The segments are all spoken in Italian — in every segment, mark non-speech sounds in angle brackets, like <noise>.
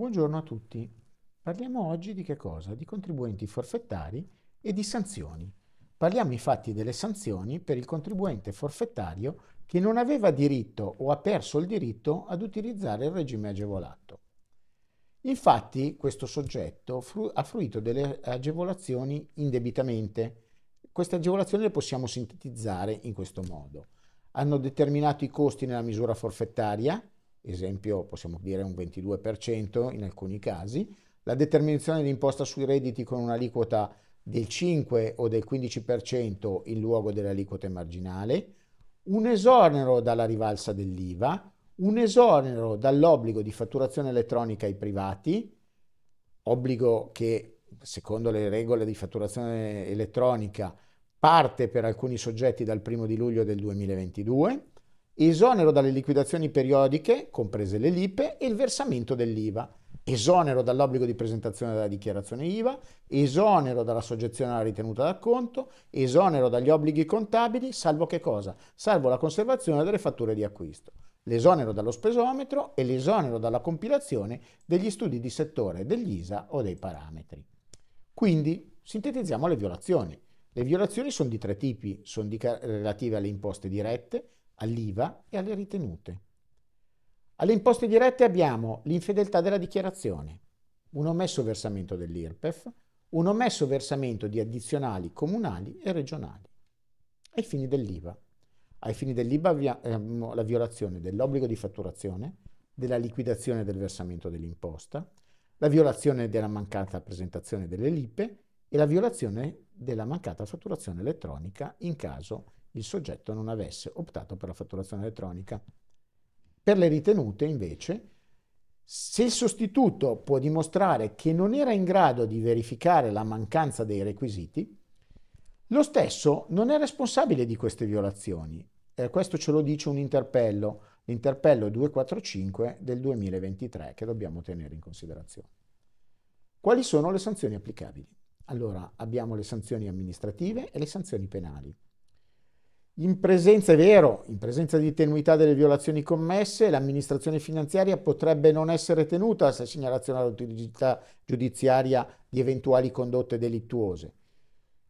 Buongiorno a tutti. Parliamo oggi di che cosa? Di contribuenti forfettari e di sanzioni. Parliamo infatti delle sanzioni per il contribuente forfettario che non aveva diritto o ha perso il diritto ad utilizzare il regime agevolato. Infatti questo soggetto ha fruito delle agevolazioni indebitamente. Queste agevolazioni le possiamo sintetizzare in questo modo. Hanno determinato i costi nella misura forfettaria, esempio possiamo dire un 22% in alcuni casi, la determinazione dell'imposta sui redditi con un'aliquota del 5 o del 15% in luogo dell'aliquota marginale, un esonero dalla rivalsa dell'IVA, un esonero dall'obbligo di fatturazione elettronica ai privati, obbligo che secondo le regole di fatturazione elettronica parte per alcuni soggetti dal 1 di luglio del 2022, esonero dalle liquidazioni periodiche, comprese le LIPE, e il versamento dell'IVA, esonero dall'obbligo di presentazione della dichiarazione IVA, esonero dalla soggezione alla ritenuta d'acconto, esonero dagli obblighi contabili, salvo che cosa? Salvo la conservazione delle fatture di acquisto, l'esonero dallo spesometro e l'esonero dalla compilazione degli studi di settore dell'ISA o dei parametri. Quindi sintetizziamo le violazioni. Le violazioni sono di tre tipi, sono di relative alle imposte dirette, all'IVA e alle ritenute. Alle imposte dirette abbiamo l'infedeltà della dichiarazione, un omesso versamento dell'IRPEF, un omesso versamento di addizionali comunali e regionali. Ai fini dell'IVA. Ai fini dell'IVA abbiamo la violazione dell'obbligo di fatturazione, della liquidazione del versamento dell'imposta, la violazione della mancata presentazione delle LIPE e la violazione della mancata fatturazione elettronica in caso di il soggetto non avesse optato per la fatturazione elettronica. Per le ritenute, invece, se il sostituto può dimostrare che non era in grado di verificare la mancanza dei requisiti, lo stesso non è responsabile di queste violazioni. Eh, questo ce lo dice un interpello, l'interpello 245 del 2023, che dobbiamo tenere in considerazione. Quali sono le sanzioni applicabili? Allora, abbiamo le sanzioni amministrative e le sanzioni penali. In presenza, è vero, in presenza di tenuità delle violazioni commesse, l'amministrazione finanziaria potrebbe non essere tenuta a segnalazione all'autorità giudiziaria di eventuali condotte delittuose.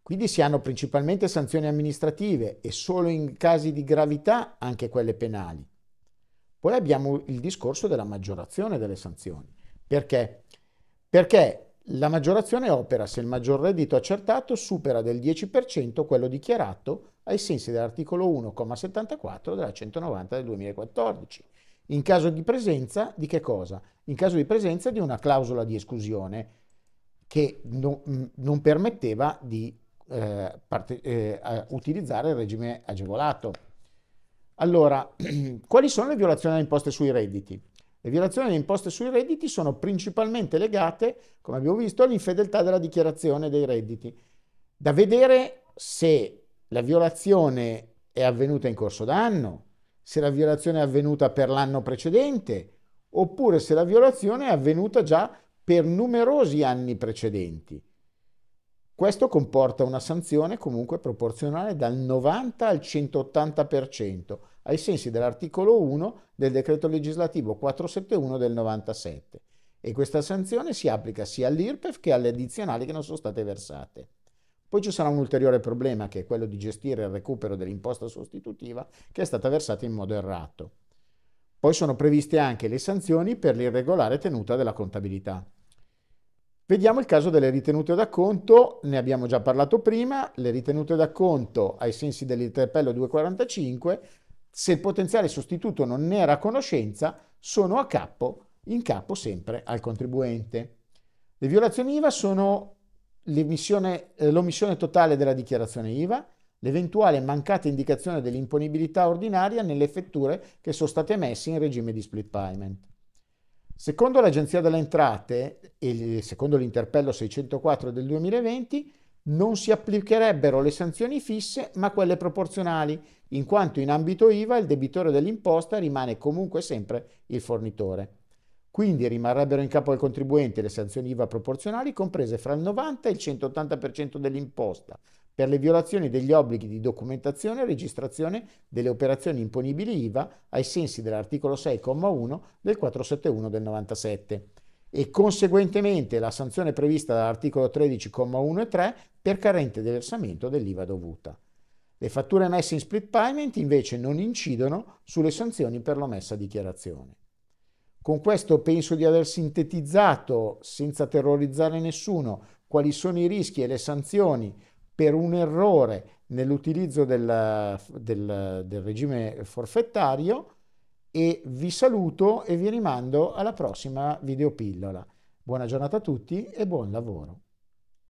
Quindi si hanno principalmente sanzioni amministrative e solo in casi di gravità anche quelle penali. Poi abbiamo il discorso della maggiorazione delle sanzioni. Perché? Perché la maggiorazione opera se il maggior reddito accertato supera del 10% quello dichiarato ai sensi dell'articolo 1,74 della 190 del 2014. In caso di presenza di che cosa? In caso di presenza di una clausola di esclusione che non, mm, non permetteva di eh, parte, eh, utilizzare il regime agevolato. Allora, <clears throat> quali sono le violazioni delle imposte sui redditi? Le violazioni delle imposte sui redditi sono principalmente legate, come abbiamo visto, all'infedeltà della dichiarazione dei redditi. Da vedere se la violazione è avvenuta in corso d'anno, se la violazione è avvenuta per l'anno precedente, oppure se la violazione è avvenuta già per numerosi anni precedenti. Questo comporta una sanzione comunque proporzionale dal 90 al 180% ai sensi dell'articolo 1 del decreto legislativo 471 del 97 e questa sanzione si applica sia all'IRPEF che alle addizionali che non sono state versate. Poi ci sarà un ulteriore problema che è quello di gestire il recupero dell'imposta sostitutiva che è stata versata in modo errato. Poi sono previste anche le sanzioni per l'irregolare tenuta della contabilità. Vediamo il caso delle ritenute d'acconto, ne abbiamo già parlato prima, le ritenute d'acconto ai sensi dell'interpello 245, se il potenziale sostituto non ne era a conoscenza, sono a capo, in capo sempre al contribuente. Le violazioni IVA sono eh, l'omissione totale della dichiarazione IVA, l'eventuale mancata indicazione dell'imponibilità ordinaria nelle fatture che sono state emesse in regime di split payment. Secondo l'Agenzia delle Entrate e secondo l'interpello 604 del 2020, non si applicherebbero le sanzioni fisse ma quelle proporzionali, in quanto in ambito IVA il debitore dell'imposta rimane comunque sempre il fornitore. Quindi rimarrebbero in capo al contribuente le sanzioni IVA proporzionali comprese fra il 90 e il 180% dell'imposta per le violazioni degli obblighi di documentazione e registrazione delle operazioni imponibili IVA ai sensi dell'articolo 6,1 del 471 del 97 e conseguentemente la sanzione prevista dall'articolo 13,1 e 3 per carente del versamento dell'IVA dovuta. Le fatture emesse in split payment invece non incidono sulle sanzioni per l'omessa dichiarazione. Con questo penso di aver sintetizzato, senza terrorizzare nessuno, quali sono i rischi e le sanzioni per un errore nell'utilizzo del, del, del regime forfettario e vi saluto e vi rimando alla prossima videopillola. Buona giornata a tutti e buon lavoro.